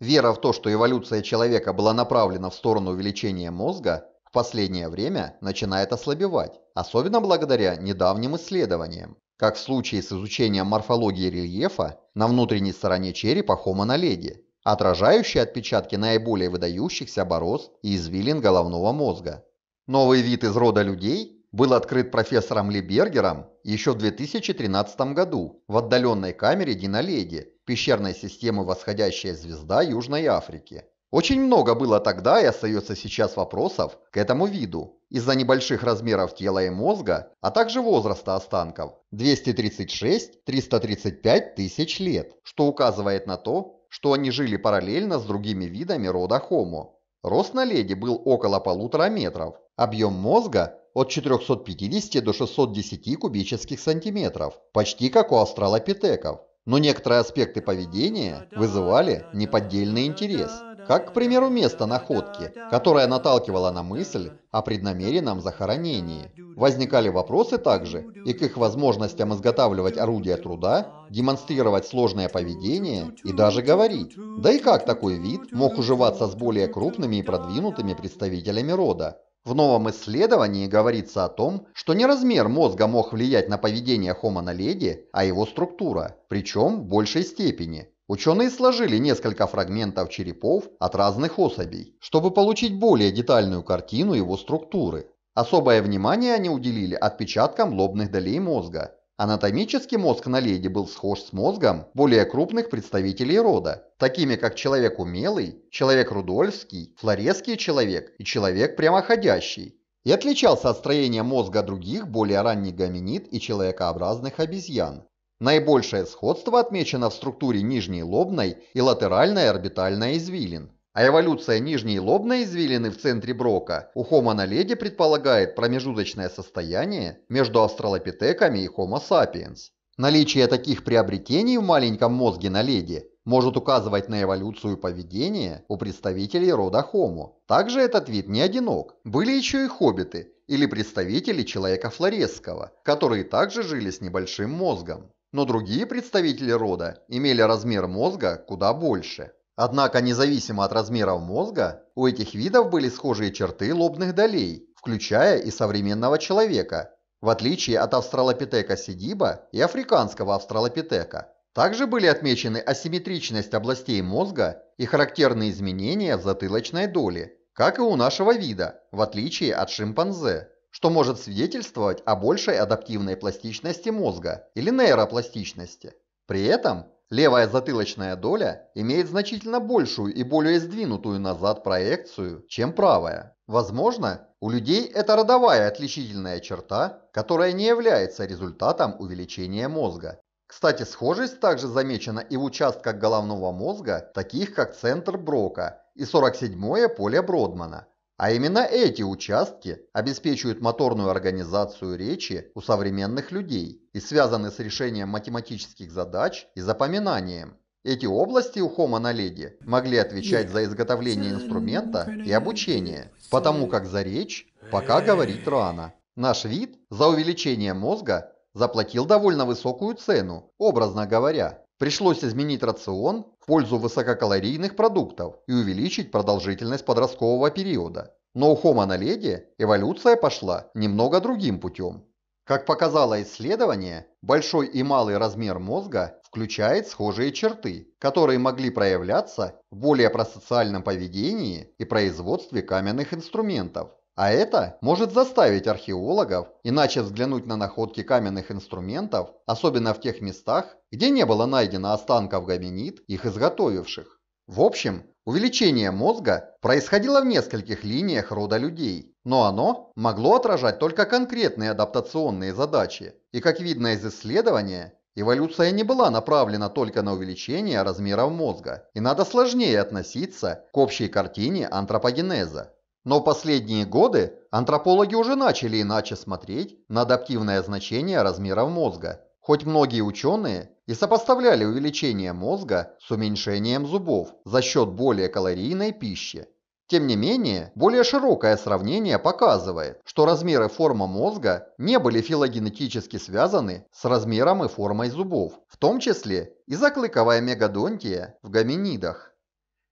Вера в то, что эволюция человека была направлена в сторону увеличения мозга, в последнее время начинает ослабевать, особенно благодаря недавним исследованиям, как в случае с изучением морфологии рельефа на внутренней стороне черепа хомоноледи, отражающей отпечатки наиболее выдающихся борозд и извилин головного мозга. Новый вид из рода людей был открыт профессором Либергером еще в 2013 году в отдаленной камере Диналеди пещерной системы «Восходящая звезда Южной Африки». Очень много было тогда и остается сейчас вопросов к этому виду из-за небольших размеров тела и мозга, а также возраста останков – 236-335 тысяч лет, что указывает на то, что они жили параллельно с другими видами рода Homo. Рост на леди был около полутора метров, объем мозга – от 450 до 610 кубических сантиметров, почти как у австралопитеков но некоторые аспекты поведения вызывали неподдельный интерес, как, к примеру, место находки, которое наталкивало на мысль о преднамеренном захоронении. Возникали вопросы также и к их возможностям изготавливать орудия труда, демонстрировать сложное поведение и даже говорить. Да и как такой вид мог уживаться с более крупными и продвинутыми представителями рода? В новом исследовании говорится о том, что не размер мозга мог влиять на поведение Homo naledi, а его структура, причем в большей степени. Ученые сложили несколько фрагментов черепов от разных особей, чтобы получить более детальную картину его структуры. Особое внимание они уделили отпечаткам лобных долей мозга, Анатомически мозг на леди был схож с мозгом более крупных представителей рода, такими как человек умелый, человек рудольский, флоресский человек и человек прямоходящий, и отличался от строения мозга других более ранних гоминид и человекообразных обезьян. Наибольшее сходство отмечено в структуре нижней лобной и латеральной орбитальной извилин. А эволюция нижней лобной извилины в центре Брока у Homo naledi предполагает промежуточное состояние между австралопитеками и Homo sapiens. Наличие таких приобретений в маленьком мозге наледи может указывать на эволюцию поведения у представителей рода Homo. Также этот вид не одинок. Были еще и хоббиты, или представители человека флоресского, которые также жили с небольшим мозгом. Но другие представители рода имели размер мозга куда больше. Однако, независимо от размеров мозга, у этих видов были схожие черты лобных долей, включая и современного человека, в отличие от австралопитека сидиба и африканского австралопитека. Также были отмечены асимметричность областей мозга и характерные изменения в затылочной доле, как и у нашего вида, в отличие от шимпанзе, что может свидетельствовать о большей адаптивной пластичности мозга или нейропластичности. При этом Левая затылочная доля имеет значительно большую и более сдвинутую назад проекцию, чем правая. Возможно, у людей это родовая отличительная черта, которая не является результатом увеличения мозга. Кстати, схожесть также замечена и в участках головного мозга, таких как центр Брока и 47-е поле Бродмана. А именно эти участки обеспечивают моторную организацию речи у современных людей и связаны с решением математических задач и запоминанием. Эти области у Homo наледи могли отвечать за изготовление инструмента и обучение, потому как за речь пока говорить рано. Наш вид за увеличение мозга заплатил довольно высокую цену, образно говоря. Пришлось изменить рацион пользу высококалорийных продуктов и увеличить продолжительность подросткового периода. Но у Homo naledi эволюция пошла немного другим путем. Как показало исследование, большой и малый размер мозга включает схожие черты, которые могли проявляться в более просоциальном поведении и производстве каменных инструментов. А это может заставить археологов иначе взглянуть на находки каменных инструментов, особенно в тех местах, где не было найдено останков гоминид, их изготовивших. В общем, увеличение мозга происходило в нескольких линиях рода людей, но оно могло отражать только конкретные адаптационные задачи. И как видно из исследования, Эволюция не была направлена только на увеличение размеров мозга, и надо сложнее относиться к общей картине антропогенеза. Но последние годы антропологи уже начали иначе смотреть на адаптивное значение размеров мозга, хоть многие ученые и сопоставляли увеличение мозга с уменьшением зубов за счет более калорийной пищи. Тем не менее, более широкое сравнение показывает, что размеры форма мозга не были филогенетически связаны с размером и формой зубов, в том числе и заклыковая мегадонтия в гоминидах.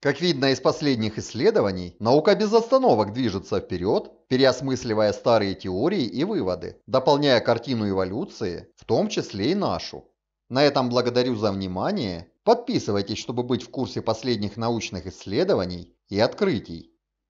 Как видно из последних исследований, наука без остановок движется вперед, переосмысливая старые теории и выводы, дополняя картину эволюции, в том числе и нашу. На этом благодарю за внимание. Подписывайтесь, чтобы быть в курсе последних научных исследований и открытий.